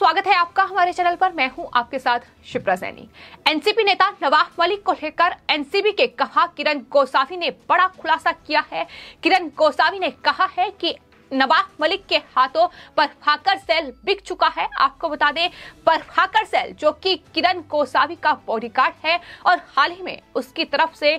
स्वागत है आपका हमारे चैनल पर मैं हूं आपके साथ शिप्रा सैनी एनसीपी नेता नवाब मलिक को लेकर एनसीपी के कहा किरण गोसावी ने बड़ा खुलासा किया है किरण गोसावी ने कहा है कि नवाब मलिक के हाथों परफाकर सेल बिक चुका है आपको बता दें परफाकर सेल जो कि किरण कोसावी का बॉडीगार्ड है और हाल ही में उसकी तरफ से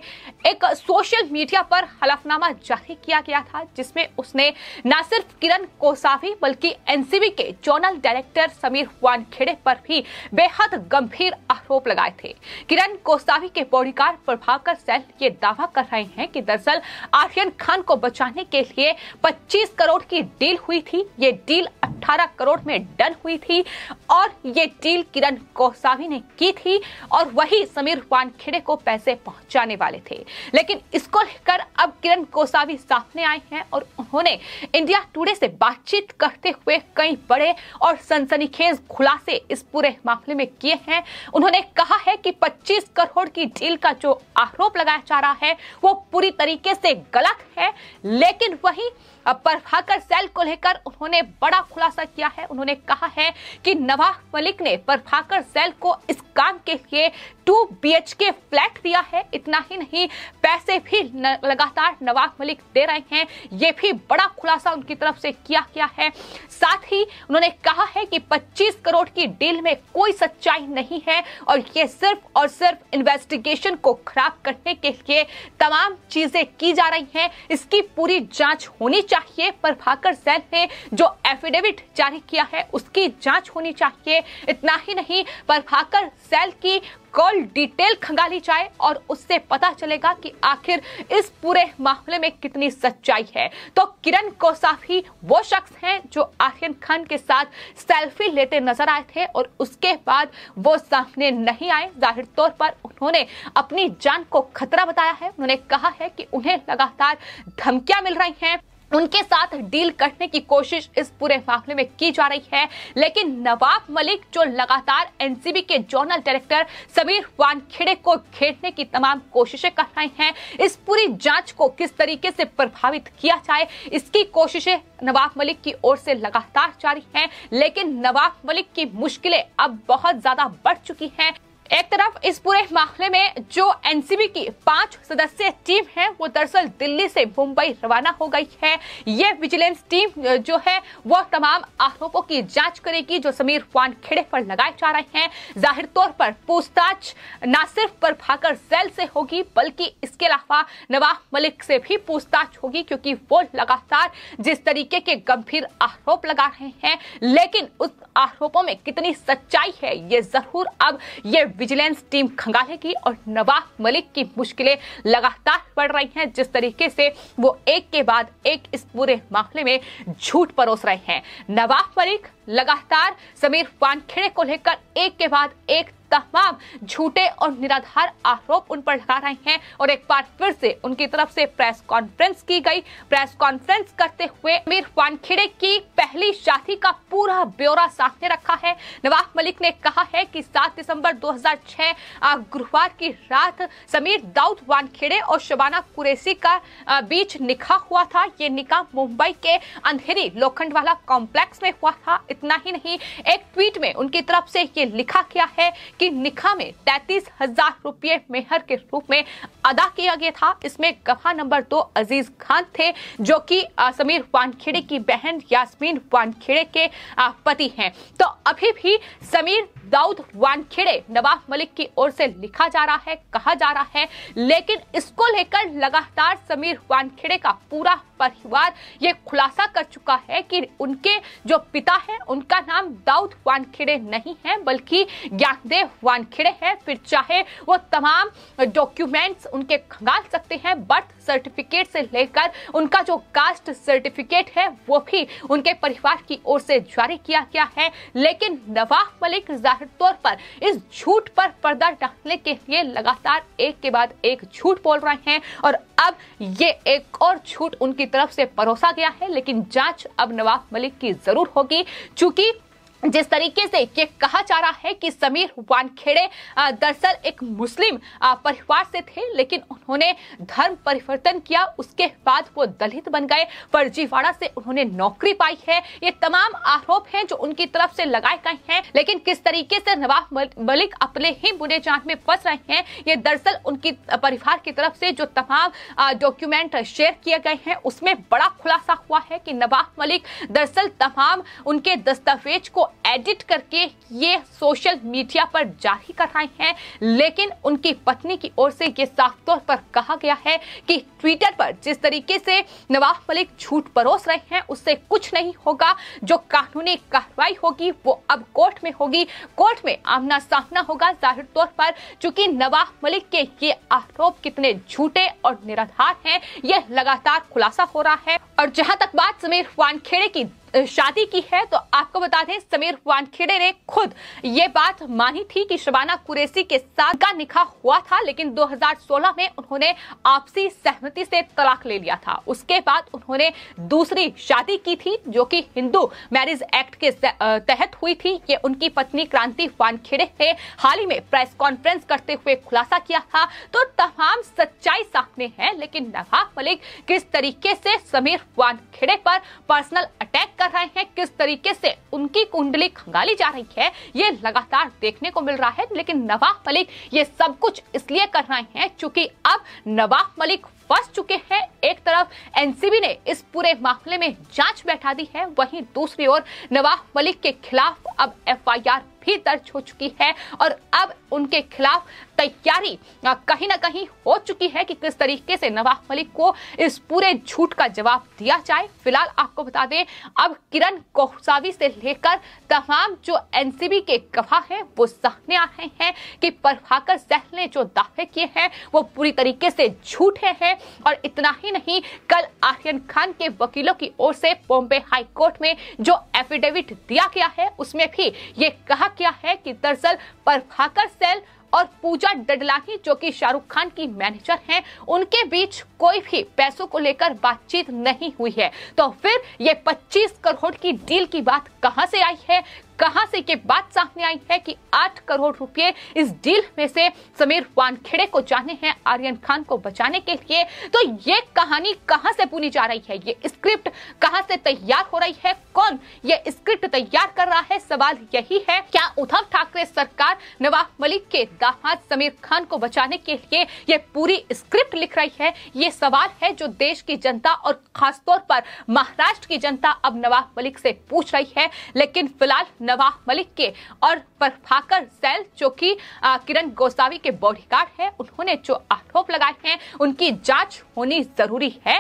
एक सोशल मीडिया पर हलफनामा जारी किया गया था जिसमें उसने न सिर्फ किरण कोसावी बल्कि एनसीबी के जोनल डायरेक्टर समीर वानखेड़े पर भी बेहद गंभीर आरोप लगाए थे किरण कोसावी के बॉडीगार्ड प्रभाकर सेल ये दावा कर रहे हैं कि दरअसल आर्यन खान को बचाने के लिए 25 करोड़ करोड़ की डील हुई थी ये डील 18 करोड़ में डन हुई थी और ये डील किरण कोसावी ने की थी और वही समीर वानखेड़े को पैसे पहुंचाने वाले थे लेकिन इसको लेकर अब किरण कोसावी सामने आए हैं और उन्होंने इंडिया टुडे से बातचीत करते हुए कई बड़े और सनसनीखेज खुलासे इस पूरे मामले में किए हैं उन्होंने कहा है कि 25 करोड़ की डील का जो आरोप लगाया जा रहा है वो पूरी तरीके से गलत है लेकिन वही प्रभाकर सेल को लेकर उन्होंने बड़ा खुलासा किया है उन्होंने कहा है कि नवाब मलिक ने प्रभाकर सेल को इस काम के लिए टू बी के फ्लैट दिया है इतना ही नहीं पैसे भी न, लगातार नवाब मलिक दे रहे हैं ये भी बड़ा खुलासा उनकी तरफ से किया गया है साथ ही उन्होंने कहा है कि 25 करोड़ की डील में कोई सच्चाई नहीं है और ये सिर्फ और सिर्फ इन्वेस्टिगेशन को खराब करने के लिए तमाम चीजें की जा रही हैं इसकी पूरी जांच होनी चाहिए पर भाकर सैन ने जो एफिडेविट जारी किया है उसकी जांच होनी चाहिए इतना ही नहीं पर भाकर सैल की कॉल डिटेल खंगाली जाए और उससे पता चलेगा कि आखिर इस पूरे मामले में कितनी सच्चाई है तो किरण कोसाफी वो शख्स हैं जो आर्यन खान के साथ सेल्फी लेते नजर आए थे और उसके बाद वो सामने नहीं आए जाहिर तौर पर उन्होंने अपनी जान को खतरा बताया है उन्होंने कहा है कि उन्हें लगातार धमकियां मिल रही हैं उनके साथ डील करने की कोशिश इस पूरे मामले में की जा रही है लेकिन नवाब मलिक जो लगातार एनसीबी के जोनल डायरेक्टर समीर वानखेड़े को घेरने की तमाम कोशिशें कर रहे हैं इस पूरी जांच को किस तरीके से प्रभावित किया जाए इसकी कोशिशें नवाब मलिक की ओर से लगातार जारी हैं लेकिन नवाब मलिक की मुश्किलें अब बहुत ज्यादा बढ़ चुकी हैं एक तरफ इस पूरे मामले में जो एनसीबी की पांच सदस्यीय टीम है वो दरअसल दिल्ली से मुंबई रवाना हो गई है ये विजिलेंस टीम जो है वो तमाम आरोपों की जांच करेगी जो समीर वानखेड़े पर लगाए जा रहे हैं जाहिर तौर पर पूछताछ न सिर्फ पर भाकर जेल से होगी बल्कि इसके अलावा नवाब मलिक से भी पूछताछ होगी क्योंकि वो लगातार जिस तरीके के गंभीर आरोप लगा रहे हैं लेकिन उस आरोपों में कितनी सच्चाई है ये जरूर अब ये विजिलेंस टीम खंगाले की और नवाब मलिक की मुश्किलें लगातार बढ़ रही हैं जिस तरीके से वो एक के बाद एक इस पूरे मामले में झूठ परोस रहे हैं नवाब मलिक लगातार समीर वानखेड़े को लेकर एक के बाद एक तमाम झूठे और निराधार आरोप उन पर लगा रहे हैं और एक बार फिर से उनकी तरफ से प्रेस कॉन्फ्रेंस की गई प्रेस कॉन्फ्रेंस करते हुए अमीर वानखेड़े की पहली शादी का पूरा ब्यौरा सामने रखा है नवाब मलिक ने कहा है कि 7 दिसंबर 2006 गुरुवार की रात समीर दाऊद वानखेड़े और शबाना कुरेसी का बीच निकाह हुआ था ये निकाह मुंबई के अंधेरी वाला कॉम्प्लेक्स में हुआ था इतना ही नहीं एक ट्वीट में उनकी तरफ से ये लिखा गया है कि निखा में तैतीस हजार रुपये मेहर के रूप में अदा किया गया था इसमें गवाह नंबर दो अजीज खान थे जो कि समीर वानखेड़े की बहन यासमीन वानखेड़े के पति हैं तो अभी भी समीर दाऊद वानखेड़े नवाब मलिक की ओर से लिखा जा रहा है कहा जा रहा है लेकिन इसको लेकर लगातार समीर वानखेड़े का पूरा परिवार ये खुलासा कर चुका है कि उनके जो पिता है उनका नाम दाऊद वानखेड़े नहीं है बल्कि ज्ञानदेव वानखेड़े हैं फिर चाहे वो तमाम डॉक्यूमेंट्स उनके खंगाल सकते हैं बर्थ सर्टिफिकेट से लेकर उनका जो कास्ट सर्टिफिकेट है वो भी उनके परिवार की ओर से जारी किया गया है लेकिन नवाब मलिक जाहिर तौर पर इस झूठ पर पर्दा डालने के लिए लगातार एक के बाद एक झूठ बोल रहे हैं और अब ये एक और झूठ उनकी तरफ से परोसा गया है लेकिन जांच अब नवाब मलिक की जरूर होगी चूंकि जिस तरीके से ये कहा जा रहा है कि समीर वानखेड़े दरअसल एक मुस्लिम परिवार से थे लेकिन उन्होंने धर्म परिवर्तन किया उसके बाद वो दलित बन गए फर्जीवाड़ा से उन्होंने नौकरी पाई है ये तमाम आरोप हैं जो उनकी तरफ से लगाए गए हैं लेकिन किस तरीके से नवाब मलिक अपने ही बुने जांच में फंस रहे हैं ये दरअसल उनकी परिवार की तरफ से जो तमाम डॉक्यूमेंट शेयर किए गए हैं उसमें बड़ा खुलासा हुआ है कि नवाब मलिक दरअसल तमाम उनके दस्तावेज को एडिट करके ये सोशल मीडिया पर जारी कर रहे हैं लेकिन उनकी पत्नी की ओर से ये साफ तौर पर कहा गया है कि ट्विटर पर जिस तरीके से नवाब मलिक झूठ परोस रहे हैं उससे कुछ नहीं होगा जो कानूनी कार्रवाई होगी वो अब कोर्ट में होगी कोर्ट में आमना सामना होगा जाहिर तौर पर चूंकि नवाब मलिक के ये आरोप कितने झूठे और निराधार हैं यह लगातार खुलासा हो रहा है और जहां तक बात समीर वानखेड़े की शादी की है तो आपको बता दें समीर वानखेड़े ने खुद ये बात मानी थी कि शबाना कुरैसी के साथ का निखा हुआ था लेकिन 2016 में उन्होंने आपसी सहमति से तलाक ले लिया था उसके बाद उन्होंने दूसरी शादी की थी जो कि हिंदू मैरिज एक्ट के तहत हुई थी ये उनकी पत्नी क्रांति वानखेड़े ने हाल ही में प्रेस कॉन्फ्रेंस करते हुए खुलासा किया था तो तमाम सच्चाई सामने है लेकिन नवाब मलिक किस तरीके से समीर वानखेड़े पर पर्सनल अटैक कर रहे हैं किस तरीके से उनकी कुंडली खंगाली जा रही है ये लगातार देखने को मिल रहा है लेकिन नवाब मलिक ये सब कुछ इसलिए कर रहे हैं चूंकि अब नवाब मलिक फंस चुके हैं एक तरफ एनसीबी ने इस पूरे मामले में जांच बैठा दी है वहीं दूसरी ओर नवाब मलिक के खिलाफ अब एफआईआर भी दर्ज हो चुकी है और अब उनके खिलाफ तैयारी कहीं ना कहीं हो चुकी है कि किस तरीके से नवाब मलिक को इस पूरे झूठ का जवाब दिया जाए फिलहाल आपको बता दें अब किरण कोहसावी से लेकर तमाम जो एनसीबी के गवाह हैं वो सामने आए हैं कि प्रभाकर सहल ने जो दावे किए हैं वो पूरी तरीके से झूठे हैं और इतना ही नहीं कल आर्यन खान के वकीलों की ओर से बॉम्बे हाईकोर्ट में जो एफिडेविट दिया गया है उसमें भी ये कहा क्या है कि दरअसल प्रभाकर सेल और पूजा डडलाही जो कि शाहरुख खान की मैनेजर हैं उनके बीच कोई भी पैसों को लेकर बातचीत नहीं हुई है तो फिर ये 25 करोड़ की डील की बात कहां से आई है कहां से ये बात सामने आई है कि आठ करोड़ रुपए इस डील में से समीर वानखेड़े को जाने हैं आर्यन खान को बचाने के लिए तो ये कहानी कहां से पूरी जा रही है ये स्क्रिप्ट कहां से तैयार हो रही है कौन ये स्क्रिप्ट तैयार कर रहा है सवाल यही है क्या उद्धव ठाकरे सरकार नवाब मलिक के दामाद समीर खान को बचाने के लिए ये पूरी स्क्रिप्ट लिख रही है ये सवाल है जो देश की जनता और खासतौर पर महाराष्ट्र की जनता अब नवाब मलिक से पूछ रही है लेकिन फिलहाल नवाह मलिक के और प्रभाकर सेल जो कि किरण गोसावी के बॉडीगार्ड है उन्होंने जो आरोप लगाए हैं उनकी जांच होनी जरूरी है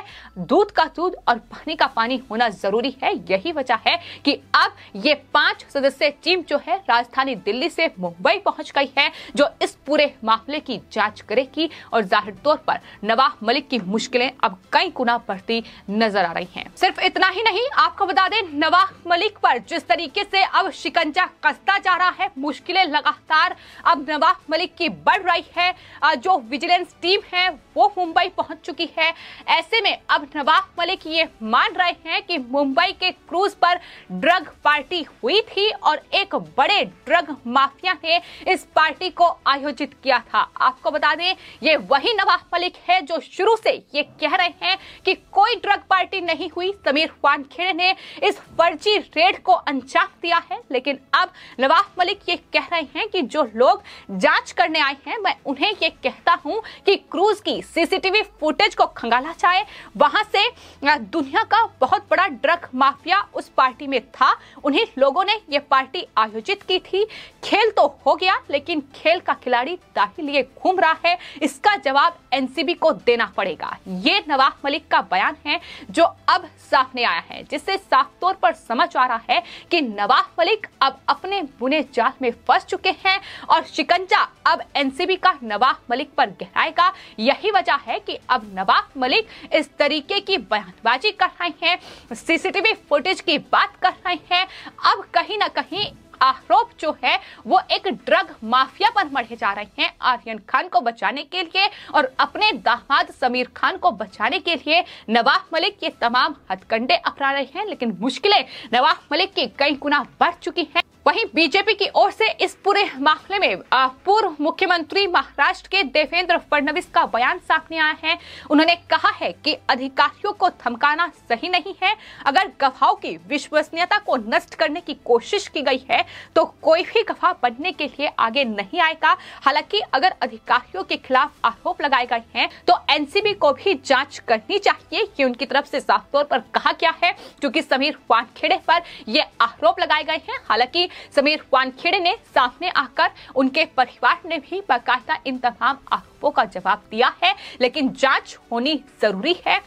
दूध का दूध और पानी का पानी होना जरूरी है यही वजह है कि अब ये पांच सदस्य टीम जो है राजधानी दिल्ली से मुंबई पहुंच गई है जो इस पूरे मामले की जांच करेगी और जाहिर तौर पर नवाब मलिक की मुश्किलें अब कई गुना बढ़ती नजर आ रही हैं सिर्फ इतना ही नहीं आपको बता दें नवाब मलिक पर जिस तरीके से अब शिकंजा कसता जा रहा है मुश्किलें लगातार अब नवाब मलिक की बढ़ रही है जो विजिलेंस टीम है वो मुंबई पहुंच चुकी है ऐसे में अब नवाब मलिक ये मान रहे हैं कि मुंबई के क्रूज पर ड्रग पार्टी हुई थी और एक बड़े ड्रग माफिया ने इस पार्टी को आयोजित किया था आपको बता दें ये वही नवाब मलिक है जो शुरू से ये कह रहे हैं कि कोई ड्रग पार्टी नहीं हुई समीर वानखेड़े ने इस फर्जी रेड को अंजाम दिया है लेकिन अब नवाब मलिक ये कह रहे हैं कि जो लोग जांच करने आए हैं मैं उन्हें ये कहता हूं कि क्रूज की सीसीटीवी फुटेज को खंगाला जाए वहां से दुनिया का बहुत बड़ा ड्रग माफिया उस पार्टी में था उन्हीं लोगों ने ये पार्टी आयोजित की थी खेल तो हो गया लेकिन खेल का खिलाड़ी दाही लिए घूम रहा है इसका जवाब एनसीबी को देना पड़ेगा ये नवाब मलिक का बयान है जो अब सामने आया है जिससे साफ तौर पर समझ आ रहा है कि नवाब मलिक मलिक अब अपने बुने जाल में फंस चुके हैं और शिकंजा अब एनसीबी का नवाब मलिक पर गहराएगा यही वजह है कि अब नवाब मलिक इस तरीके की बयानबाजी कर रहे हैं सीसीटीवी फुटेज की बात कर रहे हैं अब कहीं ना कहीं आरोप जो है वो एक ड्रग माफिया पर मढ़े जा रहे हैं आर्यन खान को बचाने के लिए और अपने दामाद समीर खान को बचाने के लिए नवाब मलिक ये तमाम हथकंडे अपना रहे हैं लेकिन मुश्किलें नवाब मलिक की कई गुना बढ़ चुकी हैं वहीं बीजेपी की ओर से इस पूरे मामले में पूर्व मुख्यमंत्री महाराष्ट्र के देवेंद्र फडणवीस का बयान सामने आया है उन्होंने कहा है कि अधिकारियों को धमकाना सही नहीं है अगर गवाहों की विश्वसनीयता को नष्ट करने की कोशिश की गई है तो कोई भी गवाह बनने के लिए आगे नहीं आएगा हालांकि अगर अधिकारियों के खिलाफ आरोप लगाए गए हैं तो एनसीबी को भी जांच करनी चाहिए ये उनकी तरफ से साफ तौर पर कहा गया है क्योंकि समीर वानखेड़े पर यह आरोप लगाए गए हैं हालांकि समीर वानखेड़े ने सामने आकर उनके परिवार ने भी बाकायदा इन तमाम आरोपों का जवाब दिया है लेकिन जांच होनी जरूरी है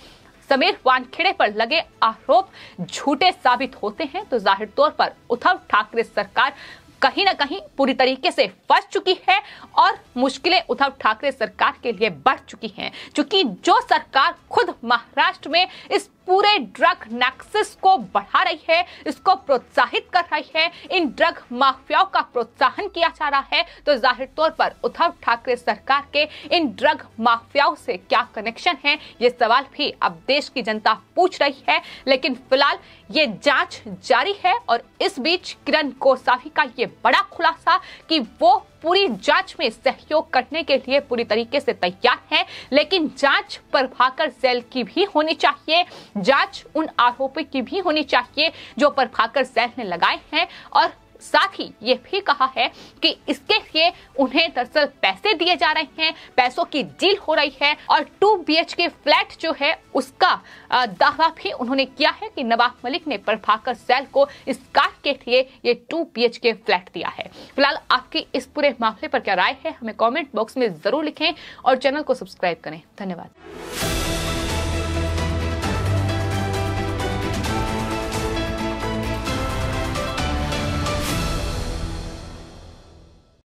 समीर वानखेड़े पर लगे आरोप झूठे साबित होते हैं तो जाहिर तौर पर उद्धव ठाकरे सरकार कहीं ना कहीं पूरी तरीके से फंस चुकी है और मुश्किलें उद्धव ठाकरे सरकार के लिए बढ़ चुकी हैं क्योंकि जो सरकार खुद महाराष्ट्र में इस पूरे ड्रग नेक्सिस को बढ़ा रही है इसको प्रोत्साहित कर रही है इन ड्रग माफियाओं का प्रोत्साहन किया जा रहा है तो जाहिर तौर पर उद्धव ठाकरे सरकार के इन ड्रग माफियाओं से क्या कनेक्शन है ये सवाल भी अब देश की जनता पूछ रही है लेकिन फिलहाल ये जांच जारी है और इस बीच किरण गोसावी का ये बड़ा खुलासा कि वो पूरी जांच में सहयोग करने के लिए पूरी तरीके से तैयार है लेकिन जांच प्रभाकर जेल की भी होनी चाहिए जांच उन आरोपी की भी होनी चाहिए जो प्रभाकर सैन ने लगाए हैं और साथ ही ये भी कहा है कि इसके लिए उन्हें दरअसल पैसे दिए जा रहे हैं पैसों की डील हो रही है और टू बी के फ्लैट जो है उसका दावा भी उन्होंने किया है कि नवाब मलिक ने प्रभाकर सैल को इस कार के लिए ये टू बी के फ्लैट दिया है फिलहाल आपकी इस पूरे मामले पर क्या राय है हमें कॉमेंट बॉक्स में जरूर लिखें और चैनल को सब्सक्राइब करें धन्यवाद